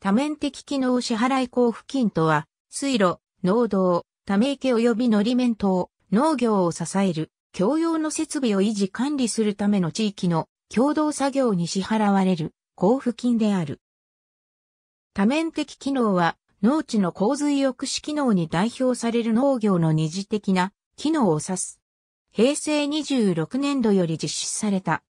多面的機能支払い交付金とは、水路、農道、ため池及びのり面等、農業を支える、共用の設備を維持管理するための地域の共同作業に支払われる交付金である。多面的機能は、農地の洪水抑止機能に代表される農業の二次的な機能を指す。平成26年度より実施された。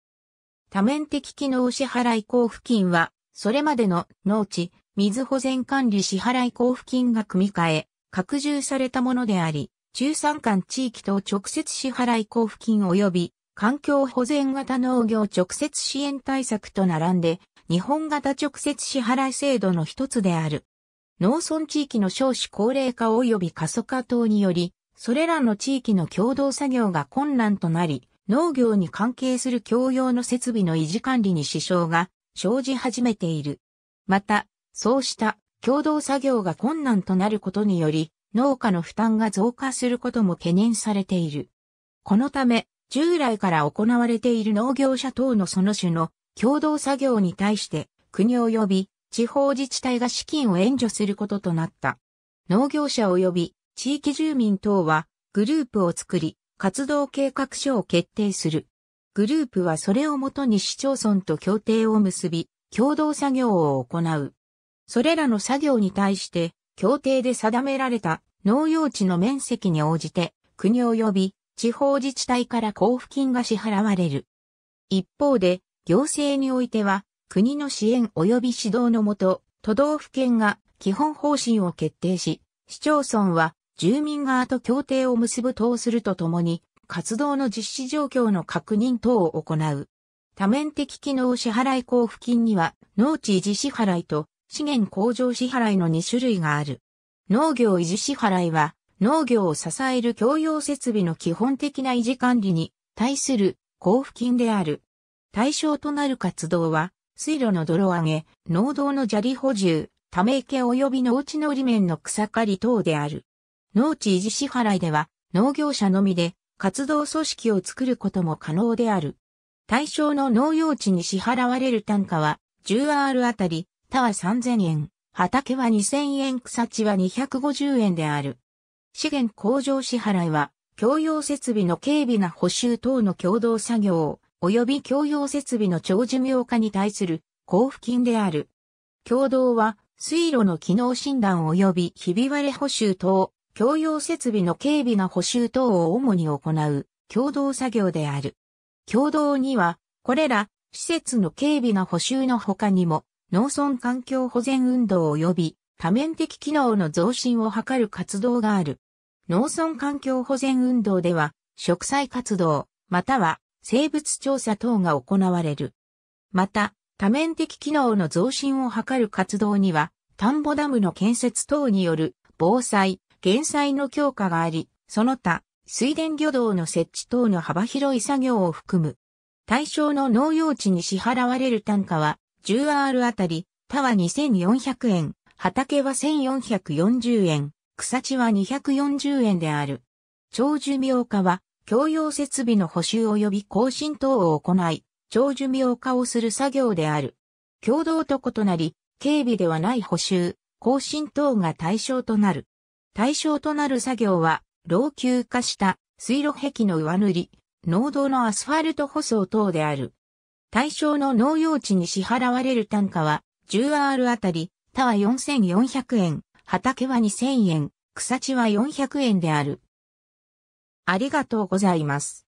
多面的機能支払い交付金は、それまでの農地、水保全管理支払い交付金が組み換え、拡充されたものであり、中山間地域等直接支払い交付金及び環境保全型農業直接支援対策と並んで、日本型直接支払い制度の一つである。農村地域の少子高齢化及び過疎化等により、それらの地域の共同作業が困難となり、農業に関係する共用の設備の維持管理に支障が生じ始めている。また、そうした共同作業が困難となることにより、農家の負担が増加することも懸念されている。このため、従来から行われている農業者等のその種の共同作業に対して国及び地方自治体が資金を援助することとなった。農業者及び地域住民等はグループを作り活動計画書を決定する。グループはそれをもとに市町村と協定を結び、共同作業を行う。それらの作業に対して、協定で定められた農用地の面積に応じて、国及び地方自治体から交付金が支払われる。一方で、行政においては、国の支援及び指導のもと、都道府県が基本方針を決定し、市町村は住民側と協定を結ぶとするとともに、活動の実施状況の確認等を行う。多面的機能支払い交付金には、農地維持支払いと資源向上支払いの2種類がある。農業維持支払いは、農業を支える共用設備の基本的な維持管理に対する交付金である。対象となる活動は、水路の泥上げ、農道の砂利補充、ため池及び農地の裏面の草刈り等である。農地維持支払いでは、農業者のみで活動組織を作ることも可能である。対象の農用地に支払われる単価は、10R あたり、田は3000円、畑は2000円、草地は250円である。資源向上支払いは、共用設備の軽微な補修等の共同作業、及び共用設備の長寿命化に対する交付金である。共同は、水路の機能診断及びひび割れ補修等、共用設備の警備な補修等を主に行う共同作業である。共同には、これら施設の警備な補修の他にも、農村環境保全運動及び多面的機能の増進を図る活動がある。農村環境保全運動では、植栽活動、または生物調査等が行われる。また、多面的機能の増進を図る活動には、田んぼダムの建設等による防災、減災の強化があり、その他、水田漁道の設置等の幅広い作業を含む。対象の農用地に支払われる単価は、10R あたり、田は2400円、畑は1440円、草地は240円である。長寿命化は、共用設備の補修及び更新等を行い、長寿命化をする作業である。共同と異なり、警備ではない補修、更新等が対象となる。対象となる作業は、老朽化した水路壁の上塗り、農道のアスファルト舗装等である。対象の農用地に支払われる単価は、10R あたり、他は4400円、畑は2000円、草地は400円である。ありがとうございます。